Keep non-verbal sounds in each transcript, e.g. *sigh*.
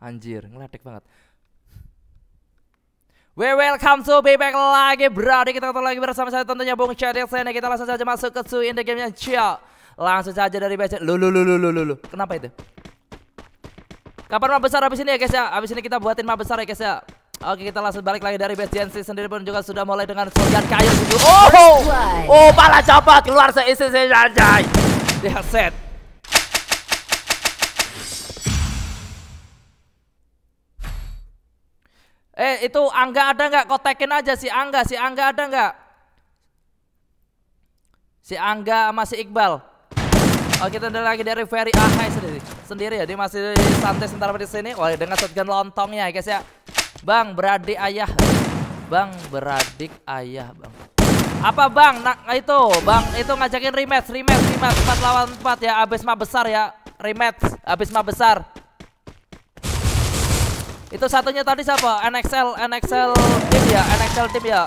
Anjir, ngeledek banget. We welcome to be back lagi Bro. Di kita ketemu lagi bersama saya tentunya Bung Chadil Sene kita langsung saja masuk ke suin the game-nya Cio langsung saja dari base. lu lu lu lu lu lu kenapa itu kapan map besar habis ini ya guys ya habis ini kita buatin map besar ya guys ya Oke kita langsung balik lagi dari base Jensi sendiri pun juga sudah mulai dengan shotgun kayu Oh, oh pala oh, coba keluar seisi saja. Dia ya, set. Eh itu Angga ada nggak? Kau Kotekin aja si Angga, si Angga ada nggak? Si Angga sama si Iqbal. Oh kita ada lagi dari Ferry Ahai sendiri. Sendiri ya, dia masih santai sebentar di sini. Wah dengan shotgun lontongnya ya guys ya. Bang beradik ayah. Bang beradik ayah bang. Apa bang? Nah, nah itu bang itu ngajakin rematch, rematch, rematch 4 lawan 4 ya. Abis mah besar ya. Rematch, abis mah besar. Itu satunya tadi siapa? NXL, NXL tim ya, NXL tim ya.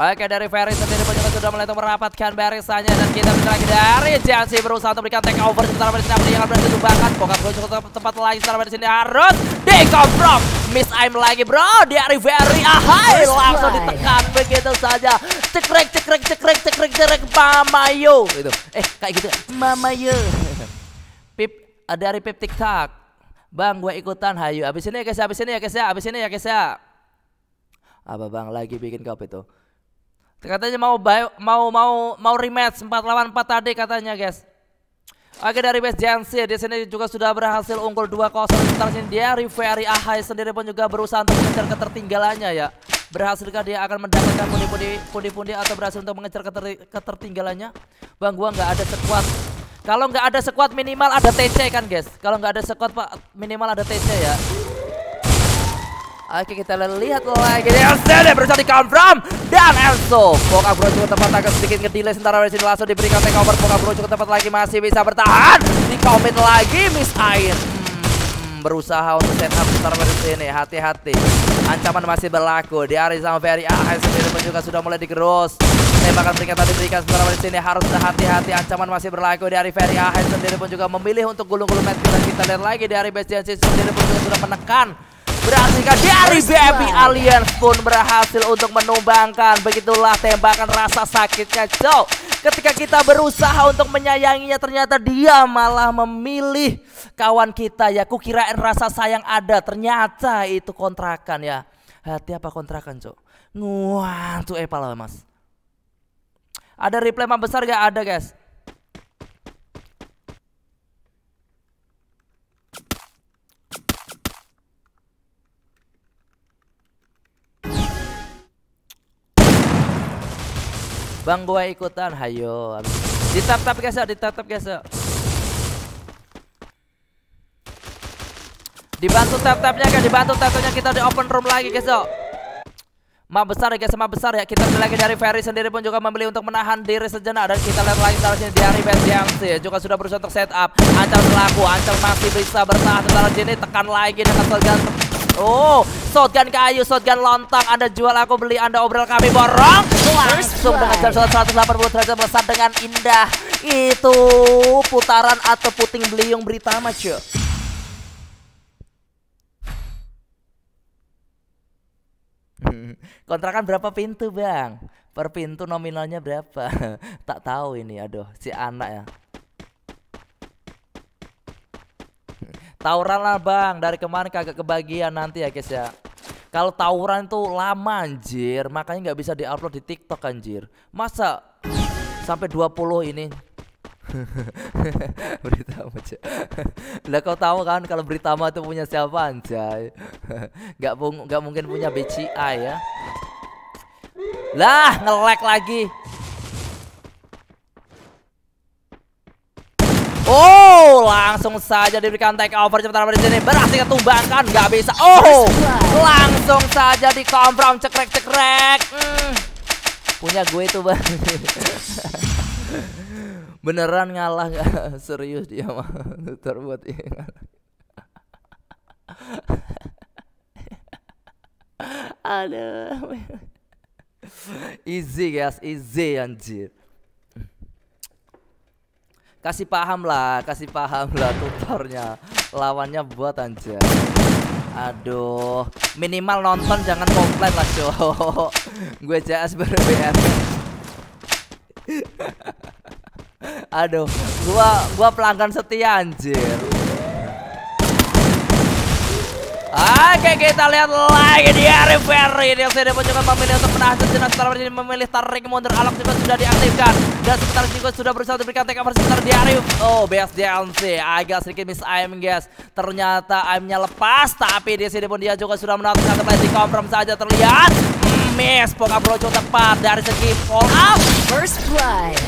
Oke dari Ferry sendiri penyerang sudah mulai merapatkan barisannya dan kita bisa lagi dari Jansi berusaha untuk memberikan take over sementara dari sini yang berhasil ditumbangkan Pokoknya Go cukup tempat lagi sementara dari sini harus dikomprom Miss Aim lagi bro dari Ferry ahai langsung ditekan begitu saja cekrek cekrek cekrek cekrek cekrek Yo gitu eh kayak gitu Mama Yo dari Pip Tak. Bang, gue ikutan hayu. Abis ini ya guys, abis ini ya guys ya, abis ini ya guys ya. Apa bang lagi bikin kopi tuh? Katanya mau buy, mau mau mau rematch 4 lawan 4 tadi katanya guys. Oke dari West Jansi di sini juga sudah berhasil unggul 2-0 sementara sini dia Riveri Ahai sendiri pun juga berusaha untuk mengejar ketertinggalannya ya. Berhasilkah dia akan mendapatkan pundi-pundi pundi-pundi atau berhasil untuk mengejar keter ketertinggalannya? Bang, gua nggak ada sekuat kalau nggak ada sekuat minimal ada TC kan guys. Kalau nggak ada sekuat pak minimal ada TC ya. Oke kita lihat lagi LCD berusaha di from dan Elso Poka Bro cukup tempat agak sedikit ngedelay sementara dari sini langsung diberikan takeover Poka Bro cukup tempat lagi masih bisa bertahan di commit lagi Miss Ain berusaha untuk set up server di sini. Hati-hati. Ancaman masih berlaku. di Diari sama Ferry ah sendiri pun juga sudah mulai digerus. Tembakan peringatan diberikan sementara di sini harus hati-hati. Ancaman masih berlaku. Diari Ferry ah sendiri pun juga memilih untuk gulung-gulung match. Kita lihat lagi Diari Bestian sendiri pun juga sudah menekan Berhasilkan dari Baby Alien pun berhasil untuk menumbangkan. Begitulah tembakan rasa sakitnya cow Ketika kita berusaha untuk menyayanginya ternyata dia malah memilih kawan kita ya. ku kira rasa sayang ada ternyata itu kontrakan ya. Hati apa kontrakan cow Nguah tuh epal mas. Ada replay mah besar gak? Ada guys. Bang gue ikutan, hayo. Ditap-tap guys, ditap-tap Dibantu tap-tapnya guys, dibantu tap-tapnya kita di open room lagi guys. Ma besar ya guys, ma besar ya. Kita lagi dari Ferry sendiri pun juga memilih untuk menahan diri sejenak dan kita lihat lagi dari sini dari yang sih ya. juga sudah berusaha untuk setup. Ancol berlaku, Ancol masih bisa bertahan setelah sini tekan lagi dengan segan. Oh, Shotgun kayu, shotgun lontong Anda jual aku beli, Anda obrol kami borong Langsung dengan jam 180 derajat melesat dengan indah Itu putaran atau puting beliung berita maco. *laughs* Kontrakan berapa pintu bang? Per pintu nominalnya berapa? *laughs* Tak tahu ini aduh si anak ya Tauran lah bang, dari kemarin kagak kebagian nanti ya guys ya. Kalau tauran itu lama anjir, makanya nggak bisa diupload di TikTok anjir. Masa sampai 20 ini *laughs* berita aja lah kau tahu kan kalau berita itu punya siapa anjay *laughs* Gak, nggak mungkin punya BCI ya lah ngelek lagi Oh, langsung saja diberikan take over cepetan di sini. Berhasil ketumbangkan, nggak bisa. Oh, langsung saja di confirm cekrek-cekrek. Hmm. Punya gue itu bang. *laughs* Beneran ngalah nggak? *laughs* Serius dia mah terbuat ini. Aduh. easy guys, easy anjir kasih paham lah kasih paham lah tutornya lawannya buat aja aduh minimal nonton jangan komplain lah cok gue CS berbayar *laughs* aduh gua gua pelanggan setia anjir Oke kita lihat lagi di River ini yang sudah mencoba memilih untuk menahan sejenak setelah ini memilih tarik mundur alam tiba sudah diaktifkan dan sekitar juga sudah berusaha untuk berikan take over sekitar di Arif oh best DLC agak sedikit miss aim guys ternyata aimnya lepas tapi di sini pun dia juga sudah menangkan kembali di confirm saja terlihat miss poka brojo tepat dari segi follow up first blood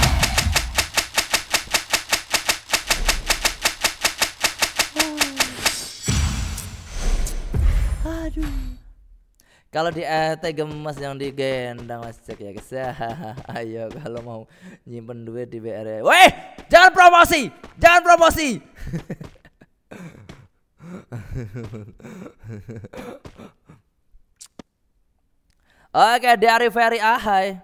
Kalau di ATM gemes yang digendang Mas Cek ya guys. ya. *laughs* Ayo kalau mau nyimpen duit di BRI. E. Weh, jangan promosi. Jangan promosi. *laughs* Oke, dari Ferry Ahai.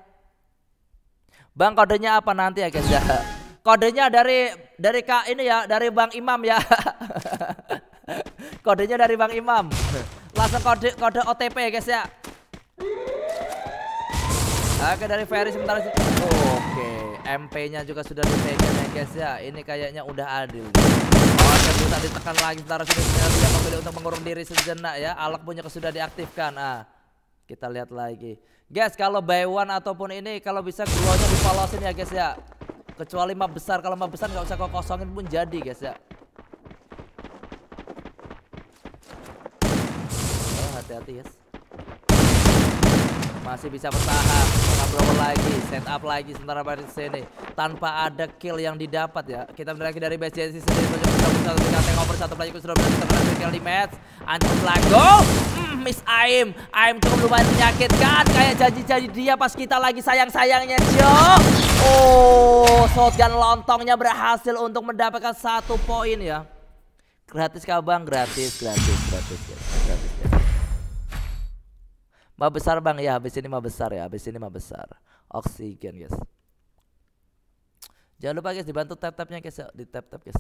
Bang kodenya apa nanti ya guys ya? *laughs* Kodenya dari dari Kak ini ya, dari Bang Imam ya. kodenya dari Bang Imam langsung kode kode OTP ya guys ya. Oke dari Ferry sementara sih. Oh, Oke, MP-nya juga sudah ditekan ya guys ya. Ini kayaknya udah adil. Oke, bisa ditekan lagi sementara sih. Dia memilih untuk mengurung diri sejenak ya. Alat punya sudah diaktifkan. Ah. Kita lihat lagi. Guys, kalau buy one ataupun ini kalau bisa keluarnya dipolosin ya guys ya. Kecuali map besar, kalau map besar nggak usah kau kosongin pun jadi guys ya. hati-hati guys masih bisa bertahan ngobrol lagi set up lagi sementara baris sini tanpa ada kill yang didapat ya kita mendaki dari base JC sendiri sudah bisa satu tinggal takeover satu pelaju sudah berhasil berhasil kill di match ancam lago hmm, miss aim aim cukup lumayan menyakitkan kayak janji-janji dia pas kita lagi sayang-sayangnya Jo oh shotgun lontongnya berhasil untuk mendapatkan satu poin ya gratis kabang gratis gratis gratis, gratis. Ma besar bang ya habis ini ma besar ya habis ini ma besar. Oksigen guys. Jangan lupa guys dibantu tap-tapnya guys ya. di tap-tap guys.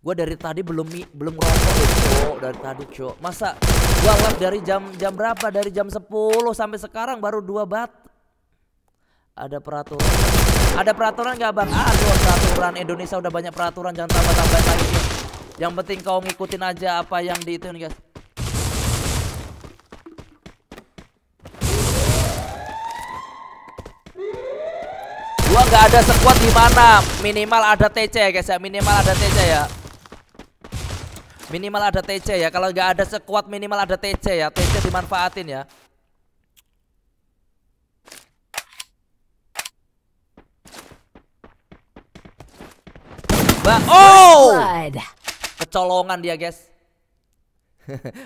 gue dari tadi belum belum ngerokok cok dari tadi cok. Masa gue ngap dari jam jam berapa dari jam 10 sampai sekarang baru dua bat. Ada peraturan. Ada peraturan gak bang? Aduh peraturan Indonesia udah banyak peraturan jangan tambah tambah lagi. Yang penting kau ngikutin aja apa yang diituin guys. nggak ada squad mana Minimal ada TC ya guys ya. Minimal ada TC ya. Minimal ada TC ya. Kalau nggak ada squad minimal ada TC ya. TC dimanfaatin ya. bang oh! Kecolongan dia guys.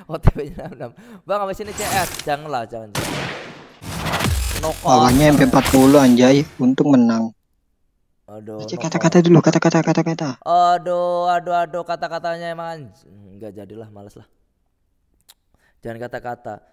OTP 66 Bang abis ini CS Janganlah jangan, jangan. No Lawannya MP40 anjay Untung menang Aduh. kata-kata dulu, kata-kata kata-kata. Aduh, aduh, aduh, kata-katanya emang enggak jadilah, males lah. Jangan kata-kata.